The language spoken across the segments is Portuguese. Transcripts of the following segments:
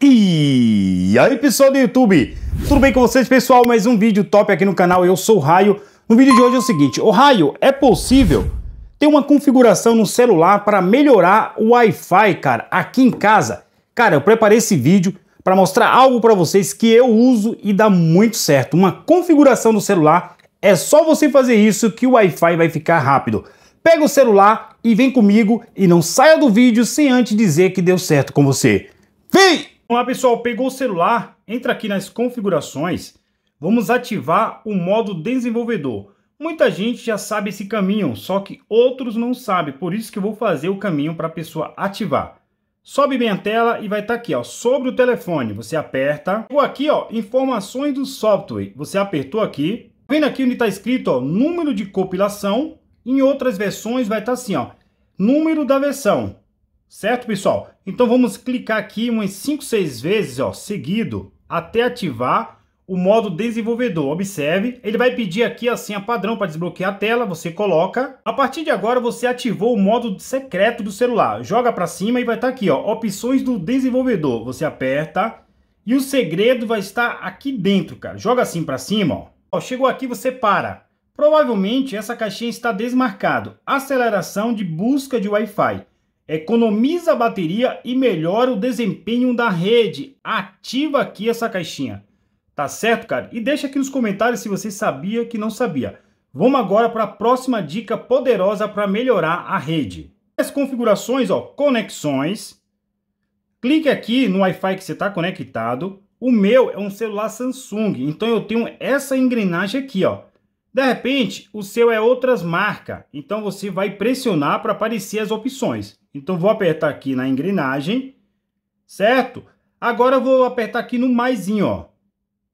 E aí pessoal do YouTube, tudo bem com vocês pessoal? Mais um vídeo top aqui no canal, eu sou o Raio. No vídeo de hoje é o seguinte, o Raio, é possível ter uma configuração no celular para melhorar o Wi-Fi, cara, aqui em casa? Cara, eu preparei esse vídeo para mostrar algo para vocês que eu uso e dá muito certo. Uma configuração no celular, é só você fazer isso que o Wi-Fi vai ficar rápido. Pega o celular e vem comigo e não saia do vídeo sem antes dizer que deu certo com você. Vem! Olá pessoal. Pegou o celular? Entra aqui nas configurações. Vamos ativar o modo desenvolvedor. Muita gente já sabe esse caminho, só que outros não sabem. Por isso que eu vou fazer o caminho para a pessoa ativar. Sobe bem a tela e vai estar tá aqui, ó, sobre o telefone. Você aperta. Ou aqui, ó, informações do software. Você apertou aqui. Tá vendo aqui onde está escrito, ó, número de compilação. Em outras versões vai estar tá assim, ó, número da versão. Certo, pessoal? Então vamos clicar aqui umas 5, 6 vezes, ó, seguido, até ativar o modo desenvolvedor. Observe, ele vai pedir aqui a senha padrão para desbloquear a tela, você coloca. A partir de agora você ativou o modo secreto do celular. Joga para cima e vai estar tá aqui, ó, opções do desenvolvedor. Você aperta e o segredo vai estar aqui dentro, cara. Joga assim para cima, ó. ó. Chegou aqui, você para. Provavelmente essa caixinha está desmarcado. Aceleração de busca de Wi-Fi economiza a bateria e melhora o desempenho da rede. Ativa aqui essa caixinha. Tá certo, cara? E deixa aqui nos comentários se você sabia que não sabia. Vamos agora para a próxima dica poderosa para melhorar a rede. As configurações, ó, conexões. Clique aqui no Wi-Fi que você está conectado. O meu é um celular Samsung, então eu tenho essa engrenagem aqui, ó. De repente, o seu é outras marcas, então você vai pressionar para aparecer as opções. Então, vou apertar aqui na engrenagem, certo? Agora, eu vou apertar aqui no maiszinho, ó.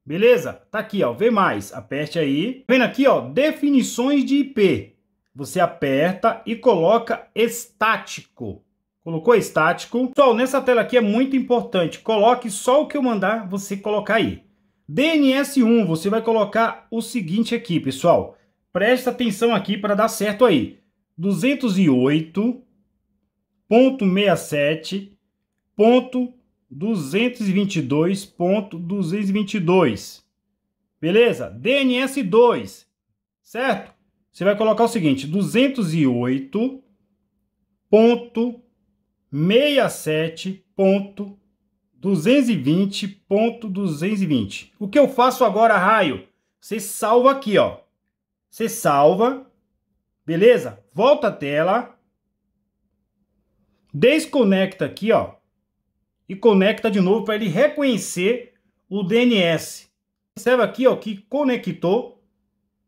Beleza? Tá aqui, ó, vê mais. Aperte aí. Tá vendo aqui, ó, definições de IP. Você aperta e coloca estático. Colocou estático. Pessoal, nessa tela aqui é muito importante. Coloque só o que eu mandar você colocar aí. DNS1, você vai colocar o seguinte aqui, pessoal. Presta atenção aqui para dar certo aí. 208 ponto 67 ponto duzentos e e vinte dois ponto duzentos e vinte dois beleza dns dois certo você vai colocar o seguinte duzentos e oito ponto 67 ponto duzentos e vinte ponto duzentos e vinte o que eu faço agora raio você salva aqui ó você salva beleza volta a tela desconecta aqui, ó, e conecta de novo para ele reconhecer o DNS. Observa aqui, ó, que conectou,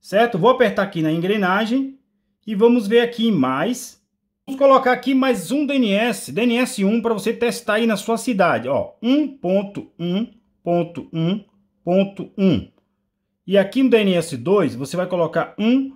certo? Vou apertar aqui na engrenagem e vamos ver aqui em mais. Vamos colocar aqui mais um DNS, DNS1, para você testar aí na sua cidade, ó, 1.1.1.1. E aqui no DNS2, você vai colocar 1.1.1.1.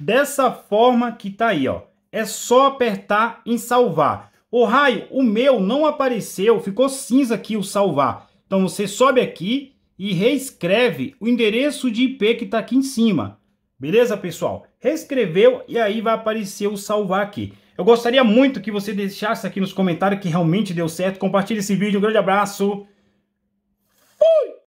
dessa forma que tá aí, ó. É só apertar em salvar. O raio, o meu não apareceu, ficou cinza aqui o salvar. Então você sobe aqui e reescreve o endereço de IP que está aqui em cima. Beleza, pessoal? Reescreveu e aí vai aparecer o salvar aqui. Eu gostaria muito que você deixasse aqui nos comentários que realmente deu certo. Compartilhe esse vídeo. Um grande abraço. Fui!